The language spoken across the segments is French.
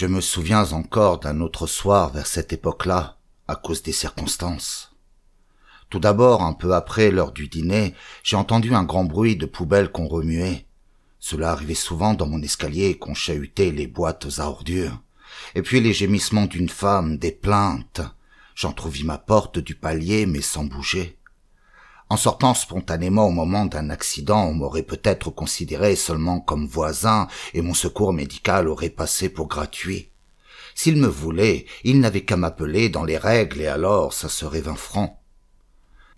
Je me souviens encore d'un autre soir vers cette époque-là, à cause des circonstances. Tout d'abord, un peu après l'heure du dîner, j'ai entendu un grand bruit de poubelles qu'on remuait. Cela arrivait souvent dans mon escalier qu'on chahutait les boîtes à ordures. Et puis les gémissements d'une femme, des plaintes. J'entrouvis ma porte du palier, mais sans bouger. En sortant spontanément au moment d'un accident, on m'aurait peut-être considéré seulement comme voisin et mon secours médical aurait passé pour gratuit. S'il me voulait, il n'avait qu'à m'appeler dans les règles et alors ça serait vingt francs.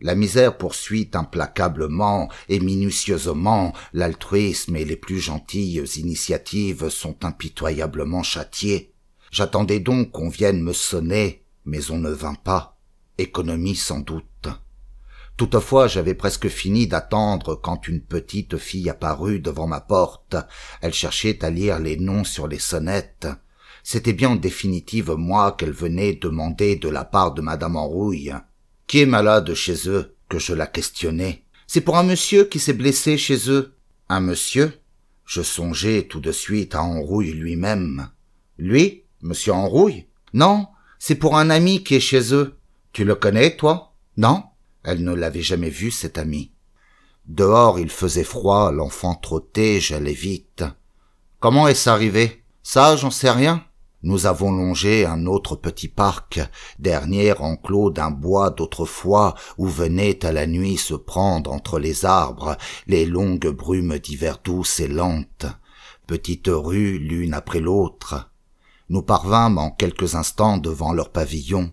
La misère poursuit implacablement et minutieusement l'altruisme et les plus gentilles initiatives sont impitoyablement châtiées. J'attendais donc qu'on vienne me sonner, mais on ne vint pas. Économie sans doute. Toutefois, j'avais presque fini d'attendre quand une petite fille apparut devant ma porte. Elle cherchait à lire les noms sur les sonnettes. C'était bien en définitive moi qu'elle venait demander de la part de madame Enrouille. Qui est malade chez eux? que je la questionnais. C'est pour un monsieur qui s'est blessé chez eux. Un monsieur? Je songeais tout de suite à Enrouille lui-même. Lui? Monsieur Enrouille? Non, c'est pour un ami qui est chez eux. Tu le connais, toi? Non? Elle ne l'avait jamais vu, cet ami. Dehors, il faisait froid, l'enfant trottait, j'allais vite. Comment est-ce arrivé Ça, j'en sais rien. Nous avons longé un autre petit parc, dernier enclos d'un bois d'autrefois où venaient à la nuit se prendre entre les arbres les longues brumes d'hiver douces et lentes. Petites rues l'une après l'autre. Nous parvînmes en quelques instants devant leur pavillon.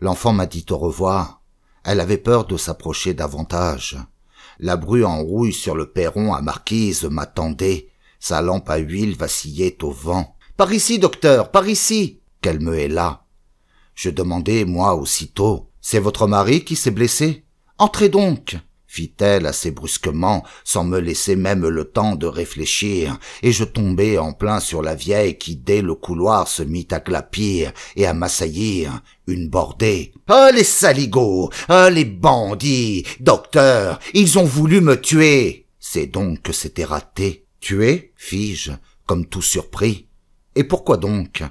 L'enfant m'a dit au revoir. Elle avait peur de s'approcher davantage. La bru en rouille sur le perron à marquise m'attendait. Sa lampe à huile vacillait au vent. Par ici, docteur, par ici. Qu'elle me là. Je demandai, moi, aussitôt. C'est votre mari qui s'est blessé? Entrez donc fit-elle assez brusquement, sans me laisser même le temps de réfléchir, et je tombai en plein sur la vieille qui, dès le couloir, se mit à clapir et à m'assaillir, une bordée. Ah, les saligots! Ah, les bandits! Docteur, ils ont voulu me tuer! C'est donc que c'était raté. Tuer fis-je, comme tout surpris. Et pourquoi donc?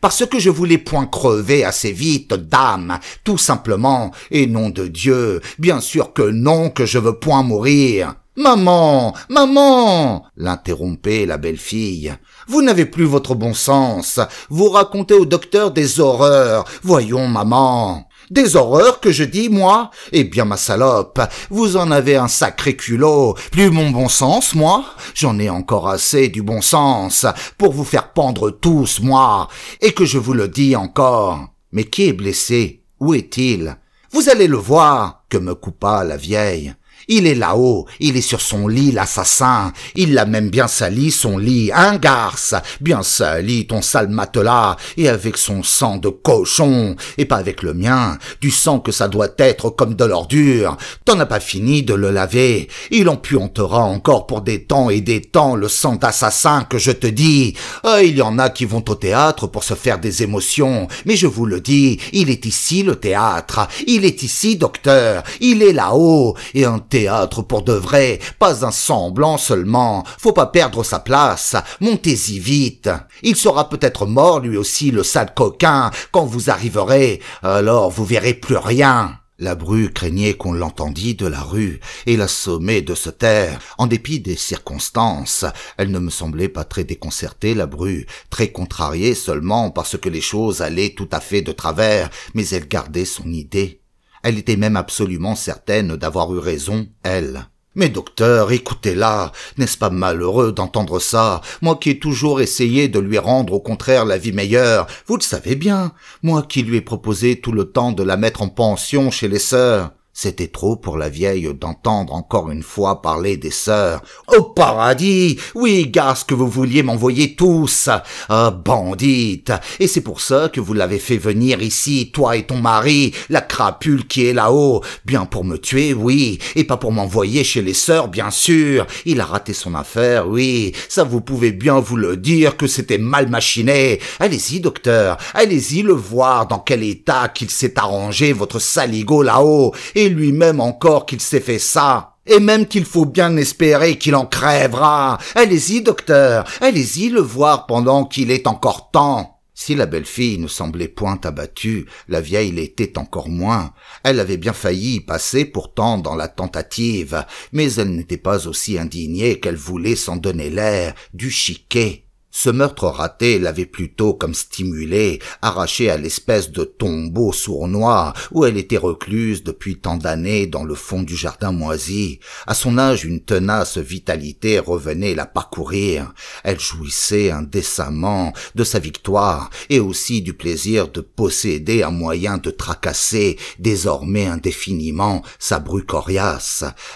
parce que je voulais point crever assez vite dame, tout simplement, et nom de Dieu, bien sûr que non, que je veux point mourir. Maman, maman, l'interrompait la belle-fille. Vous n'avez plus votre bon sens. Vous racontez au docteur des horreurs. Voyons, maman. Des horreurs que je dis, moi Eh bien, ma salope, vous en avez un sacré culot. Plus mon bon sens, moi J'en ai encore assez du bon sens pour vous faire pendre tous, moi. Et que je vous le dis encore. Mais qui est blessé Où est-il Vous allez le voir, que me coupa la vieille. Il est là-haut, il est sur son lit, l'assassin. Il l'a même bien sali, son lit, un hein, garce Bien sali, ton sale matelas, et avec son sang de cochon, et pas avec le mien, du sang que ça doit être comme de l'ordure. T'en as pas fini de le laver. Il en puantera encore pour des temps et des temps le sang d'assassin que je te dis. Ah, il y en a qui vont au théâtre pour se faire des émotions, mais je vous le dis, il est ici le théâtre. Il est ici, docteur. Il est là-haut, et théâtre pour de vrai, pas un semblant seulement. Faut pas perdre sa place. Montez-y vite. Il sera peut-être mort lui aussi, le sale coquin, quand vous arriverez. Alors vous verrez plus rien. La bru craignait qu'on l'entendît de la rue et l'assommait de se taire. En dépit des circonstances, elle ne me semblait pas très déconcertée, la bru, très contrariée seulement parce que les choses allaient tout à fait de travers, mais elle gardait son idée. Elle était même absolument certaine d'avoir eu raison, elle. Mais docteur, écoutez-la, n'est-ce pas malheureux d'entendre ça, moi qui ai toujours essayé de lui rendre au contraire la vie meilleure, vous le savez bien, moi qui lui ai proposé tout le temps de la mettre en pension chez les sœurs. C'était trop pour la vieille d'entendre encore une fois parler des sœurs. Au paradis! Oui, gars, que vous vouliez m'envoyer tous! Ah, bandite! Et c'est pour ça que vous l'avez fait venir ici, toi et ton mari, la crapule qui est là-haut. Bien pour me tuer, oui, et pas pour m'envoyer chez les sœurs, bien sûr. Il a raté son affaire, oui. Ça, vous pouvez bien vous le dire que c'était mal machiné. Allez-y, docteur. Allez-y le voir dans quel état qu'il s'est arrangé votre saligo là-haut lui-même encore qu'il s'est fait ça, et même qu'il faut bien espérer qu'il en crèvera. Allez-y, docteur, allez-y le voir pendant qu'il est encore temps. Si la belle fille ne semblait point abattue, la vieille l'était encore moins. Elle avait bien failli y passer pourtant dans la tentative, mais elle n'était pas aussi indignée qu'elle voulait s'en donner l'air, du chiquet. Ce meurtre raté l'avait plutôt comme stimulé, arrachée à l'espèce de tombeau sournois où elle était recluse depuis tant d'années dans le fond du jardin moisi. À son âge, une tenace vitalité revenait la parcourir. Elle jouissait indécemment de sa victoire et aussi du plaisir de posséder un moyen de tracasser désormais indéfiniment sa bru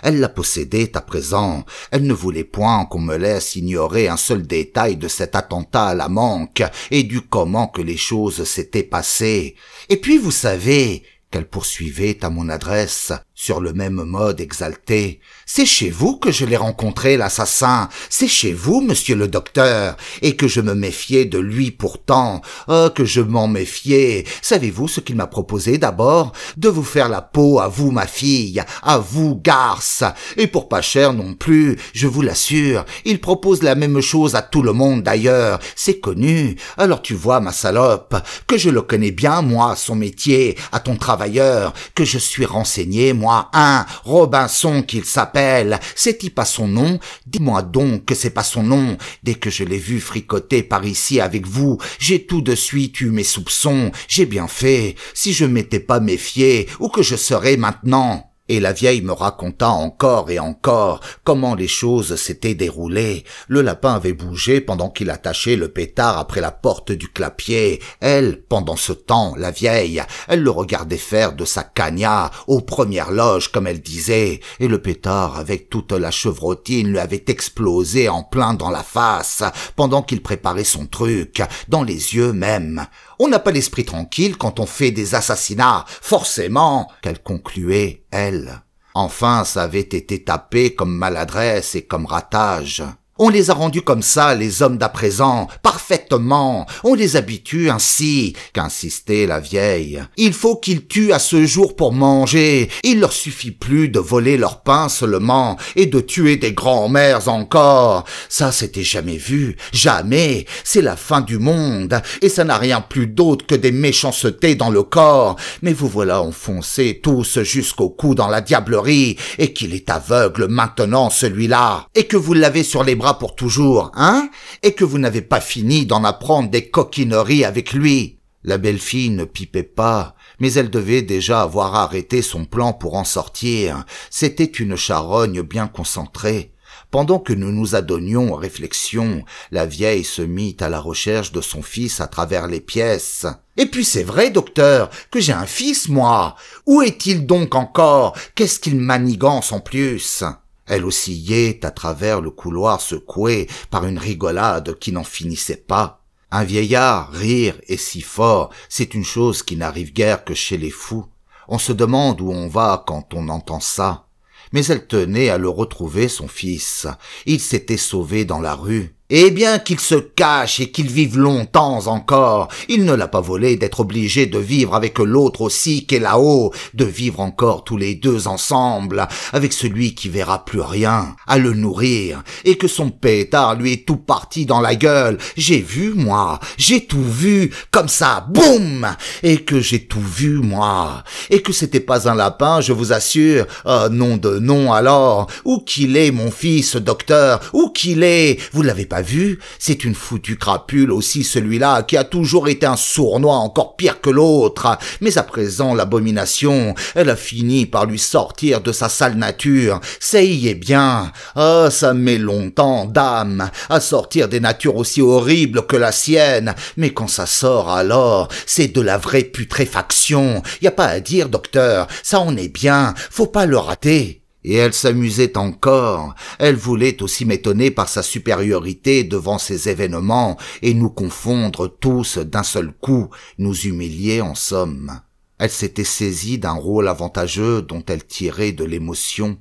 Elle la possédait à présent. Elle ne voulait point qu'on me laisse ignorer un seul détail de cette cet attentat à la manque et du comment que les choses s'étaient passées. Et puis vous savez, qu'elle poursuivait à mon adresse, sur le même mode exalté. C'est chez vous que je l'ai rencontré, l'assassin. C'est chez vous, monsieur le docteur. Et que je me méfiais de lui pourtant. Oh, que je m'en méfiais. Savez-vous ce qu'il m'a proposé d'abord? De vous faire la peau à vous, ma fille. À vous, garce. Et pour pas cher non plus, je vous l'assure. Il propose la même chose à tout le monde d'ailleurs. C'est connu. Alors tu vois, ma salope, que je le connais bien, moi, son métier, à ton travail ailleurs, que je suis renseigné, moi, un Robinson qu'il s'appelle, cest il pas son nom Dis-moi donc que c'est pas son nom. Dès que je l'ai vu fricoter par ici avec vous, j'ai tout de suite eu mes soupçons, j'ai bien fait, si je m'étais pas méfié, où que je serais maintenant et la vieille me raconta encore et encore comment les choses s'étaient déroulées. Le lapin avait bougé pendant qu'il attachait le pétard après la porte du clapier. Elle, pendant ce temps, la vieille, elle le regardait faire de sa cagna aux premières loges, comme elle disait, et le pétard, avec toute la chevrotine, lui avait explosé en plein dans la face, pendant qu'il préparait son truc, dans les yeux même. On n'a pas l'esprit tranquille quand on fait des assassinats, forcément, qu'elle concluait, elle. Enfin, ça avait été tapé comme maladresse et comme ratage. On les a rendus comme ça, les hommes d'à présent, parfaitement. On les habitue ainsi, qu'insistait la vieille. Il faut qu'ils tuent à ce jour pour manger. Il leur suffit plus de voler leur pain seulement, et de tuer des grands-mères encore. Ça, c'était jamais vu. Jamais. C'est la fin du monde. Et ça n'a rien plus d'autre que des méchancetés dans le corps. Mais vous voilà enfoncés tous jusqu'au cou dans la diablerie, et qu'il est aveugle maintenant, celui-là, et que vous l'avez sur les pour toujours, hein Et que vous n'avez pas fini d'en apprendre des coquineries avec lui. La belle fille ne pipait pas, mais elle devait déjà avoir arrêté son plan pour en sortir. C'était une charogne bien concentrée. Pendant que nous nous adonnions aux réflexions, la vieille se mit à la recherche de son fils à travers les pièces. Et puis c'est vrai, docteur, que j'ai un fils, moi. Où est-il donc encore Qu'est-ce qu'il manigance en plus elle oscillait à travers le couloir secoué par une rigolade qui n'en finissait pas. Un vieillard rire est si fort, c'est une chose qui n'arrive guère que chez les fous. On se demande où on va quand on entend ça. Mais elle tenait à le retrouver, son fils. Il s'était sauvé dans la rue. Eh bien qu'il se cache et qu'il vive longtemps encore. Il ne l'a pas volé d'être obligé de vivre avec l'autre aussi qui là-haut, de vivre encore tous les deux ensemble, avec celui qui verra plus rien, à le nourrir, et que son pétard lui est tout parti dans la gueule. J'ai vu, moi, j'ai tout vu, comme ça, boum Et que j'ai tout vu, moi, et que c'était pas un lapin, je vous assure, euh, nom de nom alors, où qu'il est, mon fils, docteur, où qu'il est, vous l'avez pas vu, c'est une foutue crapule aussi celui-là, qui a toujours été un sournois encore pire que l'autre. Mais à présent, l'abomination, elle a fini par lui sortir de sa sale nature. Ça y est bien. Ah, ça met longtemps, dame, à sortir des natures aussi horribles que la sienne. Mais quand ça sort, alors, c'est de la vraie putréfaction. Y a pas à dire, docteur. Ça en est bien. Faut pas le rater. Et elle s'amusait encore, elle voulait aussi m'étonner par sa supériorité devant ces événements et nous confondre tous d'un seul coup, nous humilier en somme. Elle s'était saisie d'un rôle avantageux dont elle tirait de l'émotion.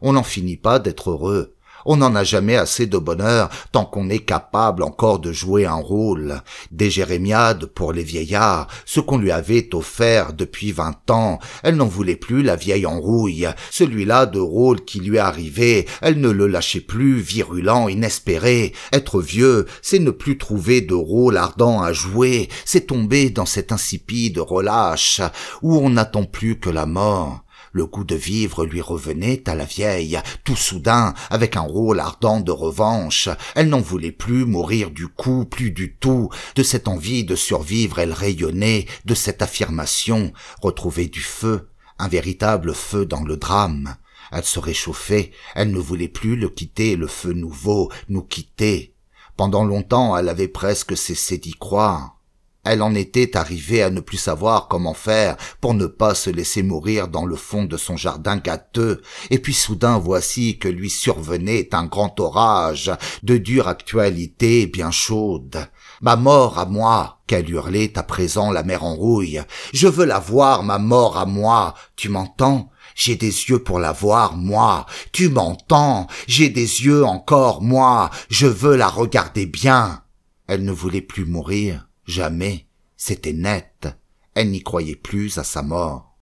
On n'en finit pas d'être heureux. On n'en a jamais assez de bonheur tant qu'on est capable encore de jouer un rôle. Des jérémiades pour les vieillards, ce qu'on lui avait offert depuis vingt ans. Elle n'en voulait plus la vieille enrouille. Celui-là de rôle qui lui arrivait, elle ne le lâchait plus, virulent, inespéré. Être vieux, c'est ne plus trouver de rôle ardent à jouer, c'est tomber dans cet insipide relâche où on n'attend plus que la mort. Le goût de vivre lui revenait à la vieille, tout soudain, avec un rôle ardent de revanche. Elle n'en voulait plus mourir du coup, plus du tout. De cette envie de survivre, elle rayonnait, de cette affirmation, retrouver du feu, un véritable feu dans le drame. Elle se réchauffait, elle ne voulait plus le quitter, le feu nouveau, nous quitter. Pendant longtemps, elle avait presque cessé d'y croire. Elle en était arrivée à ne plus savoir comment faire pour ne pas se laisser mourir dans le fond de son jardin gâteux, et puis soudain voici que lui survenait un grand orage, de dure actualité bien chaude. Ma mort à moi, qu'elle hurlait à présent la mère en rouille. Je veux la voir, ma mort à moi. Tu m'entends? J'ai des yeux pour la voir, moi. Tu m'entends? J'ai des yeux encore, moi. Je veux la regarder bien. Elle ne voulait plus mourir. Jamais, c'était net, elle n'y croyait plus à sa mort.